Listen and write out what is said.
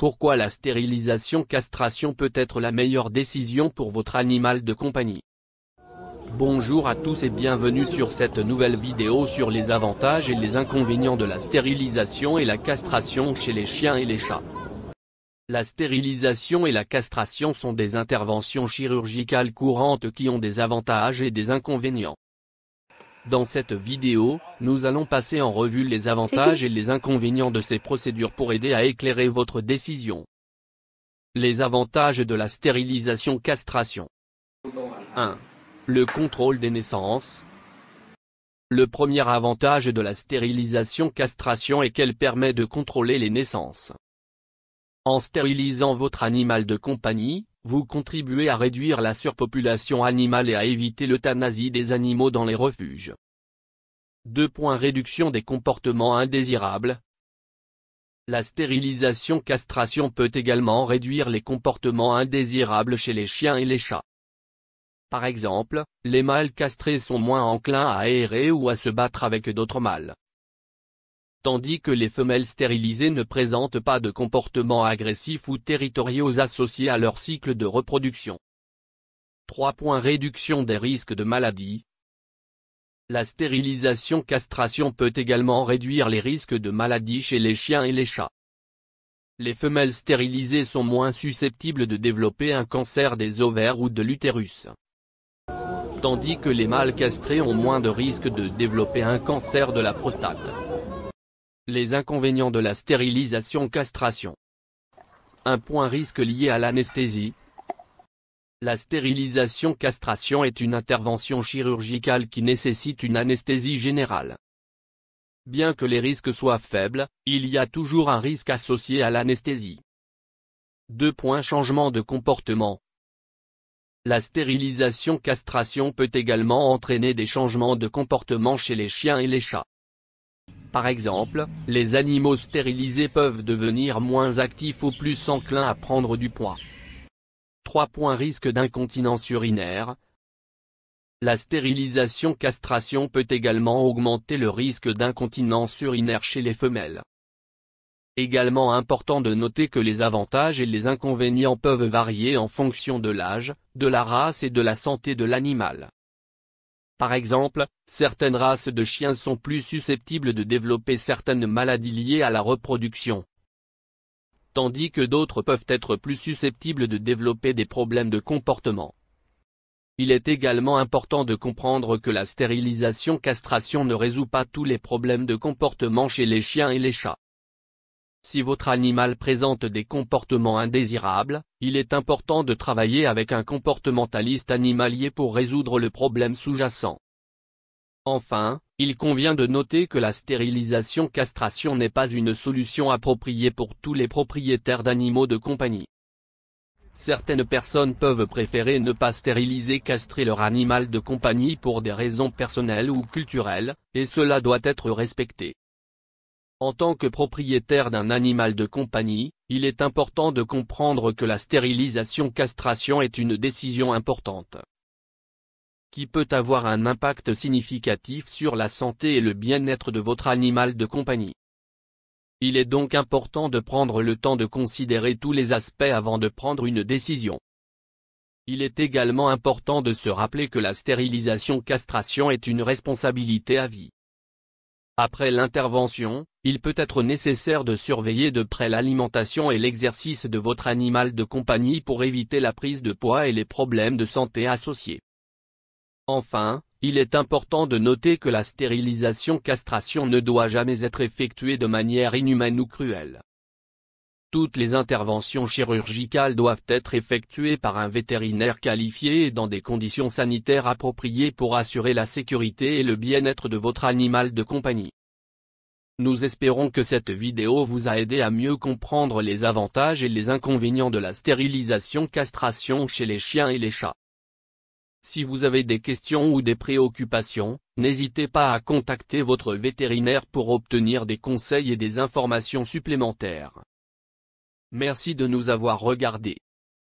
Pourquoi la stérilisation-castration peut être la meilleure décision pour votre animal de compagnie Bonjour à tous et bienvenue sur cette nouvelle vidéo sur les avantages et les inconvénients de la stérilisation et la castration chez les chiens et les chats. La stérilisation et la castration sont des interventions chirurgicales courantes qui ont des avantages et des inconvénients. Dans cette vidéo, nous allons passer en revue les avantages et les inconvénients de ces procédures pour aider à éclairer votre décision. Les avantages de la stérilisation castration 1. Le contrôle des naissances Le premier avantage de la stérilisation castration est qu'elle permet de contrôler les naissances. En stérilisant votre animal de compagnie, vous contribuez à réduire la surpopulation animale et à éviter l'euthanasie des animaux dans les refuges. 2. Réduction des comportements indésirables La stérilisation-castration peut également réduire les comportements indésirables chez les chiens et les chats. Par exemple, les mâles castrés sont moins enclins à aérer ou à se battre avec d'autres mâles, tandis que les femelles stérilisées ne présentent pas de comportements agressifs ou territoriaux associés à leur cycle de reproduction. 3. Réduction des risques de maladie. La stérilisation-castration peut également réduire les risques de maladie chez les chiens et les chats. Les femelles stérilisées sont moins susceptibles de développer un cancer des ovaires ou de l'utérus tandis que les mâles castrés ont moins de risques de développer un cancer de la prostate. Les inconvénients de la stérilisation-castration. Un point risque lié à l'anesthésie. La stérilisation-castration est une intervention chirurgicale qui nécessite une anesthésie générale. Bien que les risques soient faibles, il y a toujours un risque associé à l'anesthésie. 2. Changement de comportement. La stérilisation-castration peut également entraîner des changements de comportement chez les chiens et les chats. Par exemple, les animaux stérilisés peuvent devenir moins actifs ou plus enclins à prendre du poids. 3 points risque d'incontinence urinaire. La stérilisation-castration peut également augmenter le risque d'incontinence urinaire chez les femelles. Également important de noter que les avantages et les inconvénients peuvent varier en fonction de l'âge, de la race et de la santé de l'animal. Par exemple, certaines races de chiens sont plus susceptibles de développer certaines maladies liées à la reproduction. Tandis que d'autres peuvent être plus susceptibles de développer des problèmes de comportement. Il est également important de comprendre que la stérilisation-castration ne résout pas tous les problèmes de comportement chez les chiens et les chats. Si votre animal présente des comportements indésirables, il est important de travailler avec un comportementaliste animalier pour résoudre le problème sous-jacent. Enfin, il convient de noter que la stérilisation-castration n'est pas une solution appropriée pour tous les propriétaires d'animaux de compagnie. Certaines personnes peuvent préférer ne pas stériliser castrer leur animal de compagnie pour des raisons personnelles ou culturelles, et cela doit être respecté. En tant que propriétaire d'un animal de compagnie, il est important de comprendre que la stérilisation-castration est une décision importante qui peut avoir un impact significatif sur la santé et le bien-être de votre animal de compagnie. Il est donc important de prendre le temps de considérer tous les aspects avant de prendre une décision. Il est également important de se rappeler que la stérilisation-castration est une responsabilité à vie. Après l'intervention, il peut être nécessaire de surveiller de près l'alimentation et l'exercice de votre animal de compagnie pour éviter la prise de poids et les problèmes de santé associés. Enfin, il est important de noter que la stérilisation-castration ne doit jamais être effectuée de manière inhumaine ou cruelle. Toutes les interventions chirurgicales doivent être effectuées par un vétérinaire qualifié et dans des conditions sanitaires appropriées pour assurer la sécurité et le bien-être de votre animal de compagnie. Nous espérons que cette vidéo vous a aidé à mieux comprendre les avantages et les inconvénients de la stérilisation-castration chez les chiens et les chats. Si vous avez des questions ou des préoccupations, n'hésitez pas à contacter votre vétérinaire pour obtenir des conseils et des informations supplémentaires. Merci de nous avoir regardés.